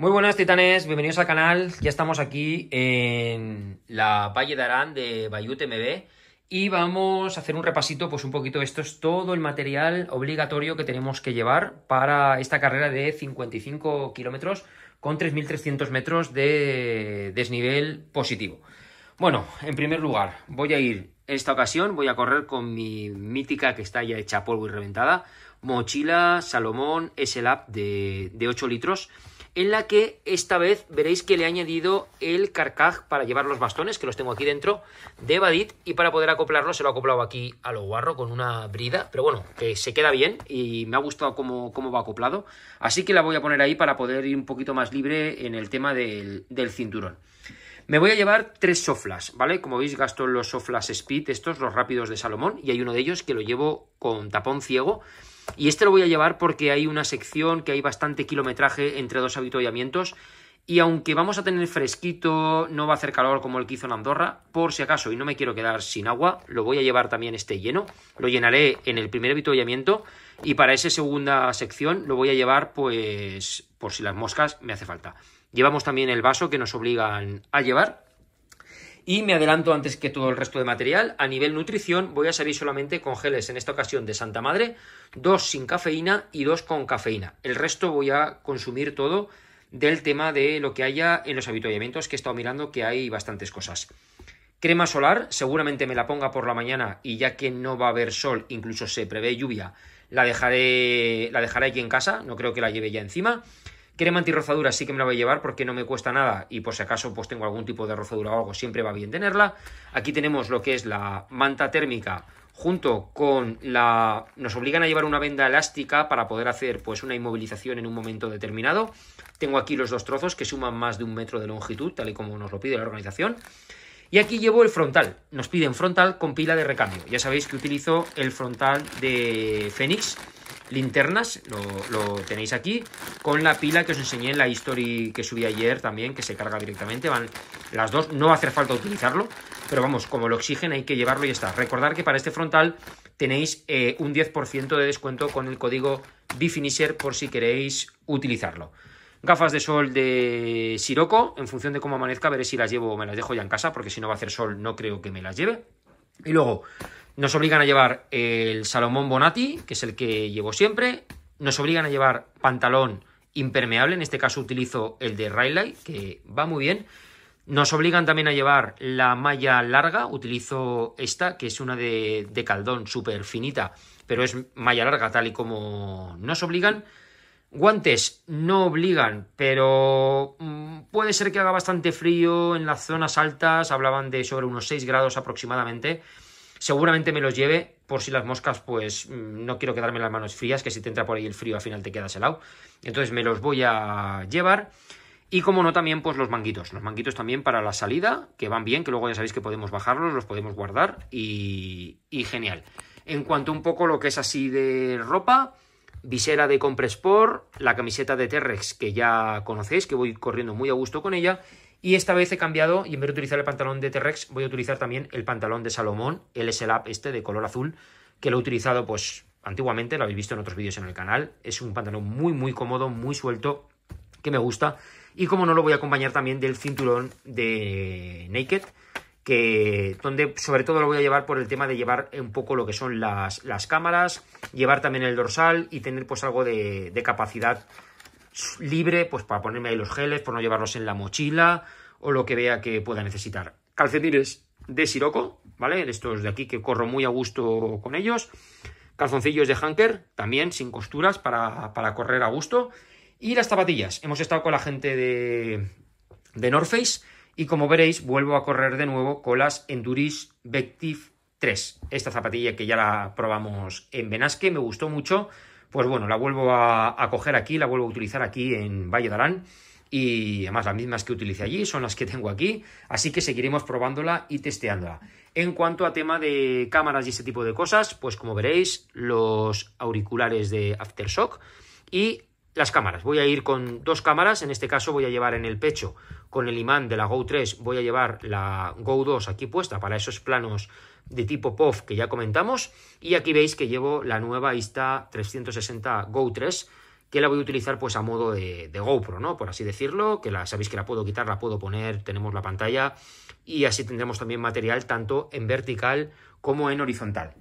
Muy buenas titanes, bienvenidos al canal. Ya estamos aquí en la Valle de Arán de Bayut MB y vamos a hacer un repasito, pues un poquito, esto es todo el material obligatorio que tenemos que llevar para esta carrera de 55 kilómetros con 3.300 metros de desnivel positivo. Bueno, en primer lugar, voy a ir esta ocasión, voy a correr con mi mítica que está ya hecha polvo y reventada, mochila Salomón S-Lab de, de 8 litros en la que esta vez veréis que le he añadido el carcaj para llevar los bastones, que los tengo aquí dentro, de Badit, y para poder acoplarlo se lo he acoplado aquí a lo guarro con una brida, pero bueno, que se queda bien y me ha gustado cómo, va acoplado, así que la voy a poner ahí para poder ir un poquito más libre en el tema del, del cinturón. Me voy a llevar tres soflas, ¿vale? Como veis, gasto los soflas Speed, estos, los rápidos de Salomón, y hay uno de ellos que lo llevo con tapón ciego, y este lo voy a llevar porque hay una sección que hay bastante kilometraje entre dos avituallamientos. Y aunque vamos a tener fresquito, no va a hacer calor como el que hizo en Andorra, por si acaso, y no me quiero quedar sin agua, lo voy a llevar también este lleno. Lo llenaré en el primer avituallamiento y para esa segunda sección lo voy a llevar pues por si las moscas me hace falta. Llevamos también el vaso que nos obligan a llevar, y me adelanto antes que todo el resto de material, a nivel nutrición voy a salir solamente con geles, en esta ocasión de Santa Madre, dos sin cafeína y dos con cafeína. El resto voy a consumir todo del tema de lo que haya en los habituallamientos, que he estado mirando que hay bastantes cosas. Crema solar, seguramente me la ponga por la mañana y ya que no va a haber sol, incluso se prevé lluvia, la dejaré, la dejaré aquí en casa, no creo que la lleve ya encima. Crema antirrozadura sí que me la voy a llevar porque no me cuesta nada y por si acaso pues tengo algún tipo de rozadura o algo, siempre va bien tenerla. Aquí tenemos lo que es la manta térmica junto con la... nos obligan a llevar una venda elástica para poder hacer pues una inmovilización en un momento determinado. Tengo aquí los dos trozos que suman más de un metro de longitud, tal y como nos lo pide la organización. Y aquí llevo el frontal. Nos piden frontal con pila de recambio. Ya sabéis que utilizo el frontal de Fénix linternas, lo, tenéis aquí, con la pila que os enseñé en la history que subí ayer también, que se carga directamente, van las dos, no va a hacer falta utilizarlo, pero vamos, como lo exigen hay que llevarlo y ya está. Recordar que para este frontal tenéis eh, un 10% de descuento con el código Bifinisher por si queréis utilizarlo. Gafas de sol de Siroco, en función de cómo amanezca, veré si las llevo o me las dejo ya en casa, porque si no va a hacer sol no creo que me las lleve. Y luego nos obligan a llevar el Salomón Bonatti, que es el que llevo siempre. Nos obligan a llevar pantalón impermeable, en este caso utilizo el de Rayleigh, que va muy bien. Nos obligan también a llevar la malla larga, utilizo esta, que es una de, de caldón súper finita, pero es malla larga tal y como nos obligan. Guantes no obligan, pero mm, puede ser que haga bastante frío en las zonas altas, hablaban de sobre unos 6 grados aproximadamente. Seguramente me los lleve, por si las moscas, pues mm, no quiero quedarme las manos frías, que si te entra por ahí el frío al final te quedas helado. Entonces me los voy a llevar. Y como no, también pues los manguitos. Los manguitos también para la salida, que van bien, que luego ya sabéis que podemos bajarlos, los podemos guardar y, y genial. En cuanto un poco lo que es así de ropa, visera de Compresport, la camiseta de T-Rex que ya conocéis, que voy corriendo muy a gusto con ella. Y esta vez he cambiado y en vez de utilizar el pantalón de T-Rex voy a utilizar también el pantalón de Salomón, el SLAP este de color azul, que lo he utilizado pues antiguamente, lo habéis visto en otros vídeos en el canal. Es un pantalón muy muy cómodo, muy suelto, que me gusta. Y como no, lo voy a acompañar también del cinturón de Naked, que donde sobre todo lo voy a llevar por el tema de llevar un poco lo que son las, cámaras, llevar también el dorsal y tener pues algo de, capacidad libre pues para ponerme ahí los geles, por no llevarlos en la mochila o lo que vea que pueda necesitar. Calcetines de Siroco, ¿vale? Estos de aquí que corro muy a gusto con ellos. Calzoncillos de Hanker, también sin costuras para, correr a gusto. Y las zapatillas. Hemos estado con la gente de, de North y como veréis vuelvo a correr de nuevo con las Enduris Vective 3. Esta zapatilla que ya la probamos en Benasque, me gustó mucho, pues bueno, la vuelvo a, coger aquí, la vuelvo a utilizar aquí en Valle de Arán y además las mismas que utilicé allí son las que tengo aquí, así que seguiremos probándola y testeándola. En cuanto a tema de cámaras y ese tipo de cosas, pues como veréis, los auriculares de Aftershock y las cámaras. Voy a ir con dos cámaras, en este caso voy a llevar en el pecho con el imán de la Go 3, voy a llevar la Go 2 aquí puesta para esos planos de tipo POV que ya comentamos y aquí veis que llevo la nueva Insta 360 Go 3 que la voy a utilizar pues a modo de, GoPro, ¿no? Por así decirlo, que la sabéis que la puedo quitar, la puedo poner, tenemos la pantalla y así tendremos también material tanto en vertical como en horizontal.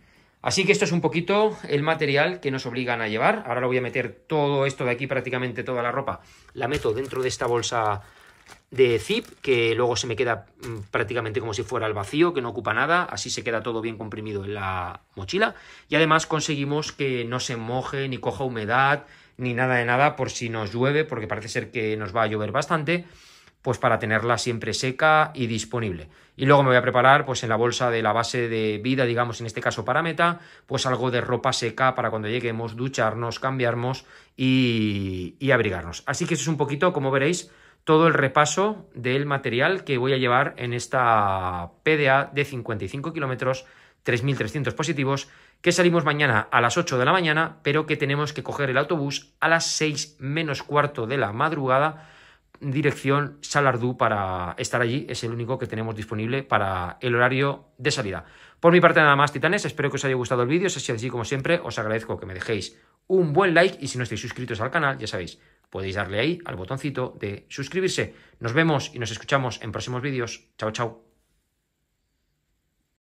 Así que esto es un poquito el material que nos obligan a llevar. Ahora lo voy a meter todo esto de aquí, prácticamente toda la ropa, la meto dentro de esta bolsa de zip, que luego se me queda mm, prácticamente como si fuera el vacío, que no ocupa nada, así se queda todo bien comprimido en la mochila. Y además conseguimos que no se moje, ni coja humedad, ni nada de nada, por si nos llueve, porque parece ser que nos va a llover bastante pues para tenerla siempre seca y disponible. Y luego me voy a preparar pues en la bolsa de la base de vida, digamos en este caso para meta, pues algo de ropa seca para cuando lleguemos, ducharnos, cambiarnos y, abrigarnos. Así que eso es un poquito, como veréis, todo el repaso del material que voy a llevar en esta PDA de 55 kilómetros, 3.300 positivos, que salimos mañana a las 8 de la mañana, pero que tenemos que coger el autobús a las 6 menos cuarto de la madrugada dirección Salardú para estar allí. Es el único que tenemos disponible para el horario de salida. Por mi parte nada más, titanes. Espero que os haya gustado el vídeo. Si es así como siempre, os agradezco que me dejéis un buen like y si no estáis suscritos al canal, ya sabéis, podéis darle ahí al botoncito de suscribirse. Nos vemos y nos escuchamos en próximos vídeos. Chao, chao.